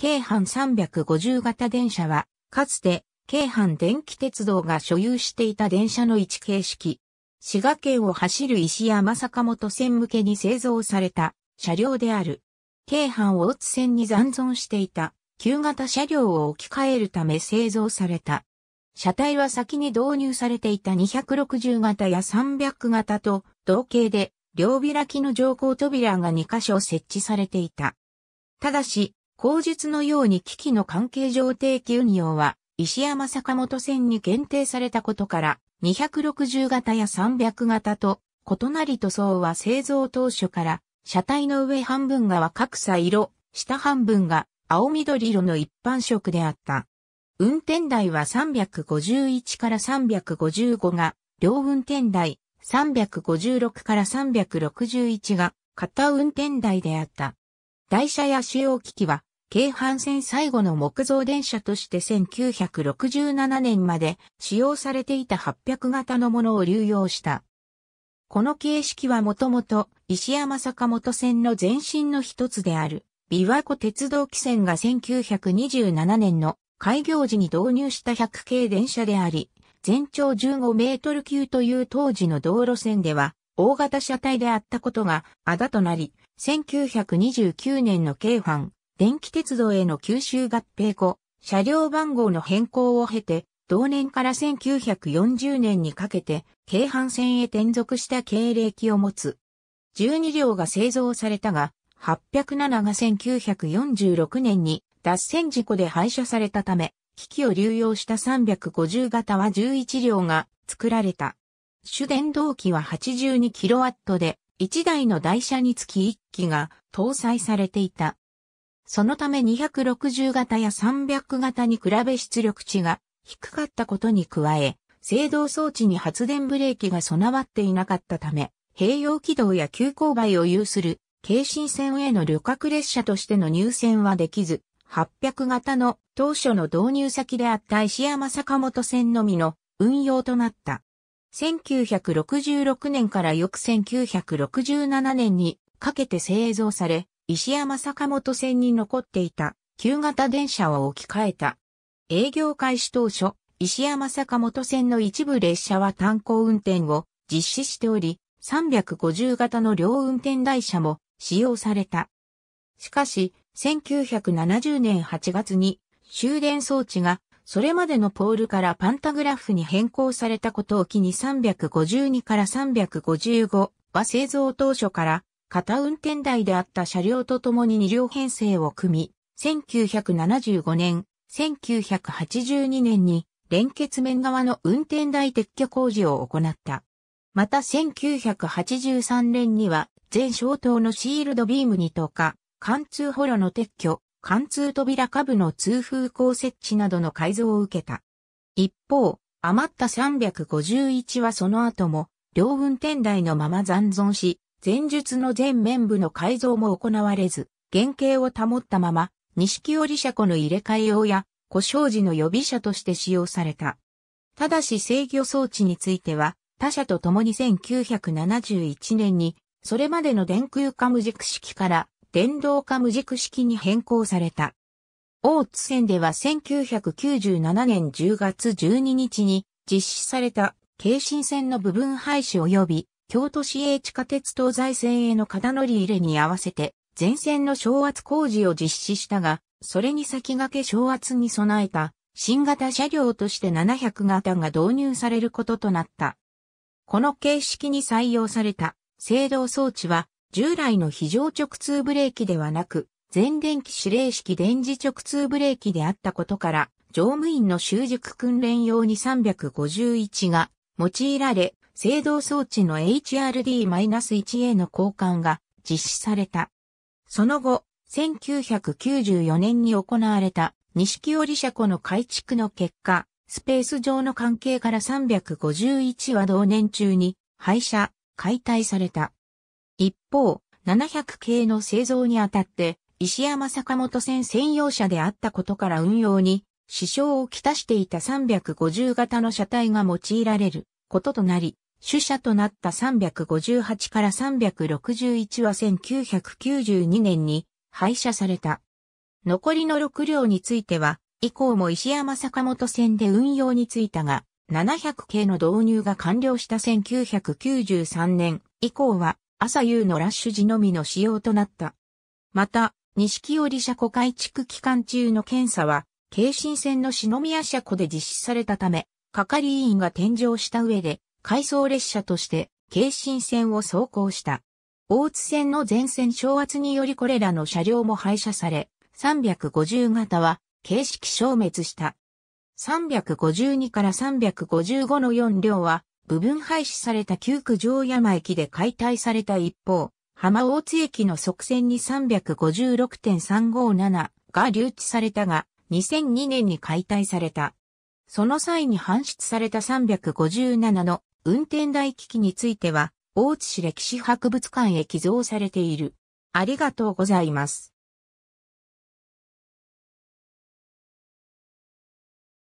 京阪350型電車は、かつて、京阪電気鉄道が所有していた電車の一形式。滋賀県を走る石山坂本線向けに製造された車両である。京阪大津線に残存していた旧型車両を置き換えるため製造された。車体は先に導入されていた260型や300型と同型で両開きの乗降扉が2箇所設置されていた。ただし、口述のように機器の関係上定期運用は、石山坂本線に限定されたことから、260型や300型と、異なり塗装は製造当初から、車体の上半分が若草色、下半分が青緑色の一般色であった。運転台は351から355が、両運転台356から361が、片運転台であった。台車や主要機器は京阪線最後の木造電車として1967年まで使用されていた800型のものを流用した。この形式はもともと石山坂本線の前身の一つである琵琶湖鉄道汽船が1927年の開業時に導入した100系電車であり、全長15メートル級という当時の道路線では大型車体であったことがあだとなり、1929年の京阪電気鉄道への吸収合併後、車両番号の変更を経て、同年から1940年にかけて、京阪線へ転属した経歴を持つ。12両が製造されたが、807が1946年に脱線事故で廃車されたため、機器を流用した350型は11両が作られた。主電動機は 82kW で、1台の台車につき1機が搭載されていた。そのため260型や300型に比べ出力値が低かったことに加え、制動装置に発電ブレーキが備わっていなかったため、併用軌道や急勾配を有する、京神線への旅客列車としての入線はできず、800型の当初の導入先であった石山坂本線のみの運用となった。1966年から翌1967年にかけて製造され、石山坂本線に残っていた旧型電車を置き換えた。営業開始当初、石山坂本線の一部列車は単行運転を実施しており、350型の両運転台車も使用された。しかし、1970年8月に終電装置がそれまでのポールからパンタグラフに変更されたことを機に352から355は製造当初から片運転台であった車両とともに2両編成を組み、1975年、1982年に連結面側の運転台撤去工事を行った。また1983年には全消灯のシールドビームに投下、貫通ホロの撤去、貫通扉下部の通風口設置などの改造を受けた。一方、余った351はその後も両運転台のまま残存し、前述の全面部の改造も行われず、原型を保ったまま、西木織車庫の入れ替え用や、故障時の予備車として使用された。ただし制御装置については、他社と共に1971年に、それまでの電空化無軸式から電動化無軸式に変更された。大津線では1997年10月12日に実施された京神線の部分廃止及び京都市営地下鉄東西線への肩乗り入れに合わせて、全線の昇圧工事を実施したが、それに先駆け昇圧に備えた、新型車両として700型が導入されることとなった。この形式に採用された、制動装置は、従来の非常直通ブレーキではなく、全電気指令式電磁直通ブレーキであったことから、乗務員の習熟訓練用に351が用いられ、制動装置の HRD-1A の交換が実施された。その後、1994年に行われた西木織車庫の改築の結果、スペース上の関係から351は同年中に廃車、解体された。一方、700系の製造にあたって、石山坂本線専用車であったことから運用に支障をきたしていた350型の車体が用いられることとなり、主者となった358から361は1992年に廃車された。残りの6両については、以降も石山坂本線で運用についたが、700系の導入が完了した1993年以降は朝夕のラッシュ時のみの使用となった。また、西織車庫改築期間中の検査は、京神線の篠宮車庫で実施されたため、係員が添乗した上で、回送列車として京浜線を走行した。大津線の全線昇圧によりこれらの車両も廃車され、350型は形式消滅した。352から355の4両は部分廃止された旧区城山駅で解体された一方、浜大津駅の側線に356.357が留置されたが、2002年に解体された。その際に搬出された357の運転台機器については、大津市歴史博物館へ寄贈されている。ありがとうございます。